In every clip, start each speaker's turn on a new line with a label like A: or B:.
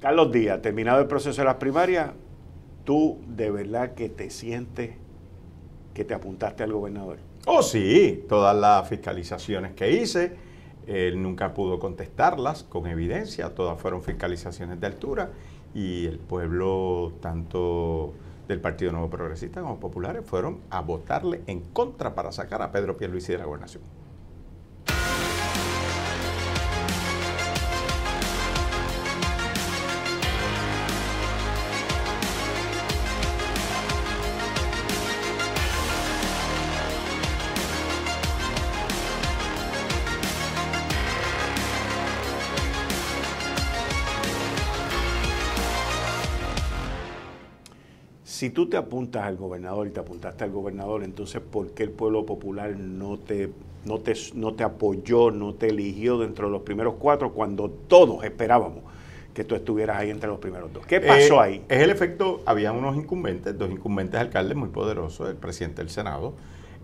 A: Carlos Díaz, terminado el proceso de las primarias, tú de verdad que te
B: sientes que te apuntaste al gobernador. Oh, sí, todas las fiscalizaciones que hice, él nunca pudo contestarlas con evidencia, todas fueron fiscalizaciones de altura y el pueblo, tanto del Partido Nuevo Progresista como populares, fueron a votarle en contra para sacar a Pedro Pierluisi de la gobernación.
A: Si tú te apuntas al gobernador y te apuntaste al gobernador, entonces ¿por qué el pueblo popular no te, no te, apoyó, no te eligió dentro de los primeros cuatro cuando todos esperábamos que tú estuvieras ahí entre los primeros dos? ¿Qué eh, pasó ahí? Es el
B: efecto, había unos incumbentes, dos incumbentes alcaldes muy poderosos, el presidente del Senado,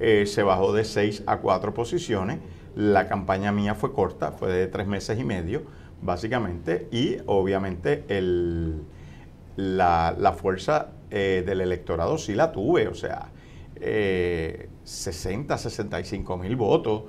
B: eh, se bajó de seis a cuatro posiciones, la campaña mía fue corta, fue de tres meses y medio, básicamente, y obviamente La, la, fuerza eh, del electorado sí la tuve, o sea, 60, eh, 65 mil votos.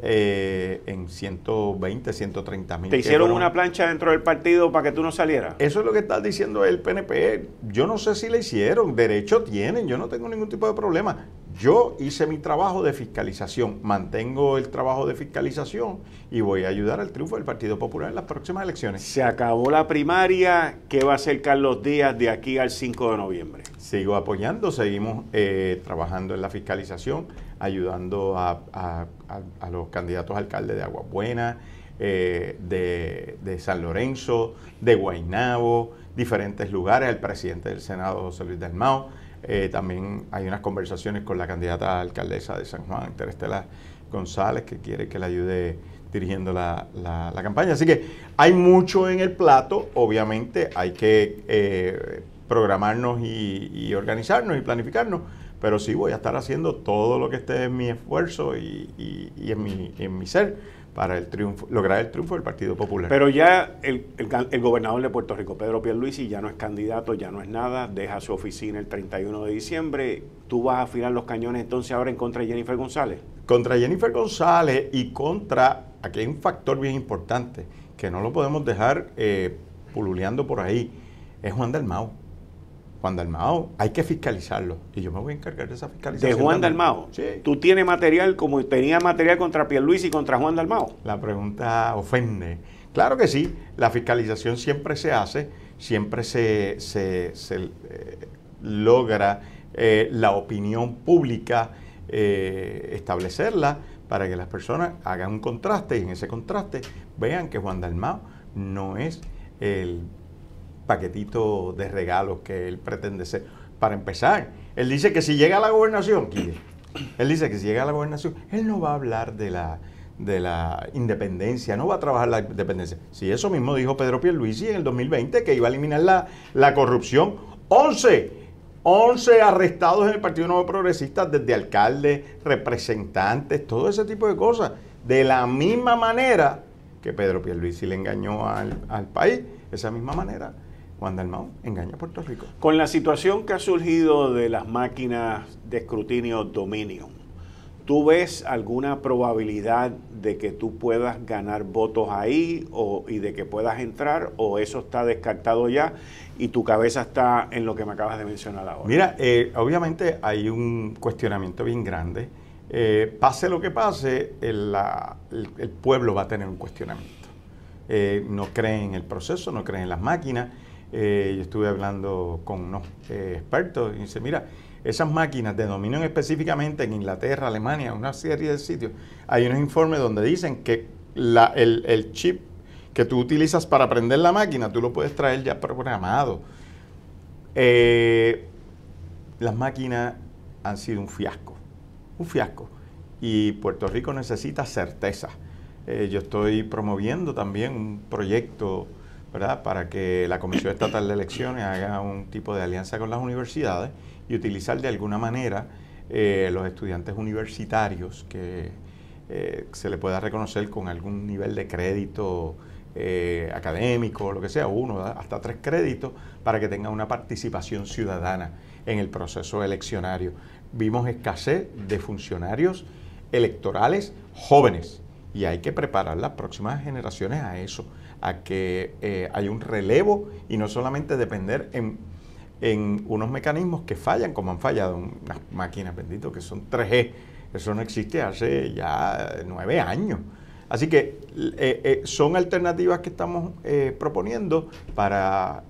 B: Eh, en 120, 130 mil. ¿Te hicieron una
A: plancha dentro del partido para que tú no
B: salieras? Eso es lo que está diciendo el PNP. Yo no sé si le hicieron, derecho tienen, yo no tengo ningún tipo de problema. Yo hice mi trabajo de fiscalización, mantengo el trabajo de fiscalización y voy a ayudar al triunfo del Partido Popular en las próximas elecciones. Se acabó la primaria, ¿qué va a hacer Carlos Díaz de aquí al 5 de noviembre? Sigo apoyando, seguimos eh, trabajando en la fiscalización, ayudando a, los candidatos alcaldes de Aguabuena, eh, de, San Lorenzo, de Guaynabo, diferentes lugares, al presidente del Senado José Luis Mao, eh, también hay unas conversaciones con la candidata alcaldesa de San Juan, Terestela González, que quiere que la ayude dirigiendo la, campaña. Así que hay mucho en el plato, obviamente hay que eh, programarnos y, organizarnos y planificarnos, pero sí voy a estar haciendo todo lo que esté en mi esfuerzo y, en mi ser para el triunfo, lograr el triunfo del Partido Popular. Pero ya
A: el, gobernador de Puerto Rico, Pedro Pierluisi, ya no es candidato, ya no es nada, deja su oficina el 31 de diciembre.
B: ¿Tú vas a afilar los cañones entonces ahora en contra de Jennifer González? Contra Jennifer González y contra, aquí hay un factor bien importante, que no lo podemos dejar eh, pululeando por ahí, es Juan del Mao. Juan Dalmao, hay que fiscalizarlo. Y yo me voy a encargar de esa fiscalización. ¿De Juan Dalmao?
A: Sí. ¿Tú tienes material como tenía material contra Luis y
B: contra Juan Dalmao? La pregunta ofende. Claro que sí, la fiscalización siempre se hace, siempre se, eh, logra eh, la opinión pública eh, establecerla para que las personas hagan un contraste y en ese contraste vean que Juan Dalmao no es el paquetito de regalos que él pretende ser. Para empezar, él dice que si llega a la gobernación, él dice que si llega a la gobernación, él no va a hablar de la, de la independencia, no va a trabajar la independencia. Si eso mismo dijo Pedro Pierluisi en el 2020, que iba a eliminar la, corrupción. 11, 11 arrestados en el Partido Nuevo Progresista, desde alcaldes, representantes, todo ese tipo de cosas. De la misma manera que Pedro Pierluisi le engañó al, al país, esa misma manera Juan Dalmau engaña a Puerto Rico.
A: Con la situación que ha surgido de las máquinas de escrutinio Dominion, ¿tú ves alguna probabilidad de que tú puedas ganar votos ahí o, y de que puedas entrar o eso está descartado ya y tu cabeza está en lo que me acabas de mencionar ahora?
B: Mira, eh, obviamente hay un cuestionamiento bien grande. Eh, pase lo que pase, el, pueblo va a tener un cuestionamiento. Eh, no creen en el proceso, no creen en las máquinas. Eh, yo estuve hablando con unos eh, expertos y dice, mira, esas máquinas de específicamente en Inglaterra, Alemania, una serie de sitios, hay unos informes donde dicen que el, chip que tú utilizas para prender la máquina, tú lo puedes traer ya programado. Eh, las máquinas han sido un fiasco, un fiasco. Y Puerto Rico necesita certeza. yo estoy promoviendo también un proyecto para que la Comisión Estatal de Elecciones haga un tipo de alianza con las universidades y utilizar de alguna manera eh, los estudiantes universitarios que eh, se le pueda reconocer con algún nivel de crédito eh, académico, lo que sea, uno, hasta tres créditos, para que tengan una participación ciudadana en el proceso eleccionario. Vimos escasez de funcionarios electorales jóvenes y hay que preparar las próximas generaciones a eso a que eh, haya un relevo y no solamente depender en, unos mecanismos que fallan, como han fallado unas máquinas, bendito, que son 3G. E. Eso no existe hace ya nueve años. Así que eh, eh, son alternativas que estamos proponiendo para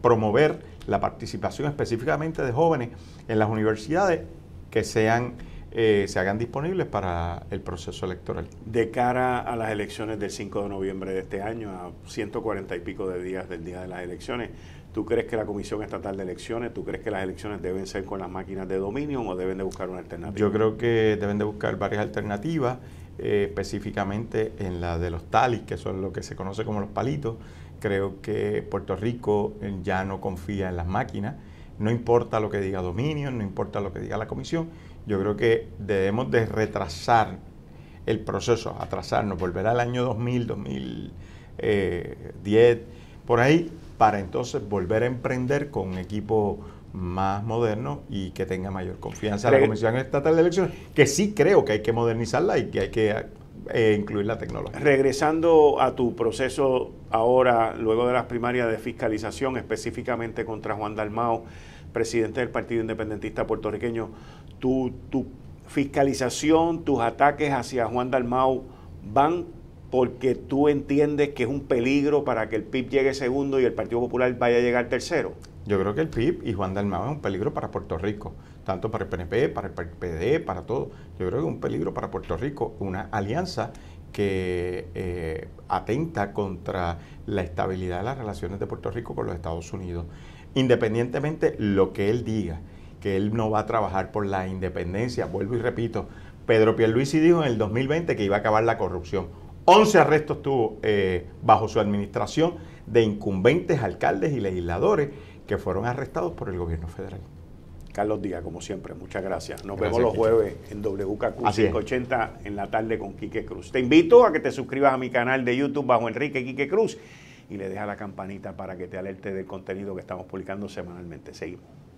B: promover la participación específicamente de jóvenes en las universidades que sean eh, se hagan disponibles para el proceso electoral. De cara a las elecciones del 5 de noviembre de este año, a 140 y pico
A: de días del día de las elecciones, ¿tú crees que la Comisión Estatal de Elecciones, tú crees que las elecciones deben ser con
B: las máquinas de Dominion o deben de buscar una alternativa? Yo creo que deben de buscar varias alternativas, eh, específicamente en la de los talis, que son lo que se conoce como los palitos. Creo que Puerto Rico eh, ya no confía en las máquinas. No importa lo que diga Dominion, no importa lo que diga la Comisión, yo creo que debemos de retrasar el proceso, atrasarnos, volver al año 2000, 2010, eh, por ahí, para entonces volver a emprender con un equipo más moderno y que tenga mayor confianza en la Comisión Estatal de Elecciones, que sí creo que hay que modernizarla y que hay que eh, incluir la tecnología.
A: Regresando a tu proceso ahora, luego de las primarias de fiscalización, específicamente contra Juan Dalmao, presidente del Partido Independentista Puertorriqueño, tu, fiscalización, tus ataques hacia Juan Dalmau van porque tú entiendes que es un peligro para que el PIB llegue segundo y el Partido Popular vaya a llegar tercero?
B: Yo creo que el PIB y Juan Dalmau es un peligro para Puerto Rico, tanto para el PNP, para el PD, para todo. Yo creo que es un peligro para Puerto Rico, una alianza que eh, atenta contra la estabilidad de las relaciones de Puerto Rico con los Estados Unidos, independientemente lo que él diga que él no va a trabajar por la independencia. Vuelvo y repito, Pedro Pierluisi dijo en el 2020 que iba a acabar la corrupción. 11 arrestos tuvo eh, bajo su administración de incumbentes, alcaldes y legisladores que fueron arrestados por el gobierno federal. Carlos Díaz, como siempre, muchas gracias. Nos vemos los jueves
A: en WKQ 580 en la tarde con Quique Cruz. Te invito a que te suscribas a mi canal de YouTube bajo Enrique Quique Cruz y le dejas la campanita para que te alerte del contenido que estamos publicando semanalmente. Seguimos.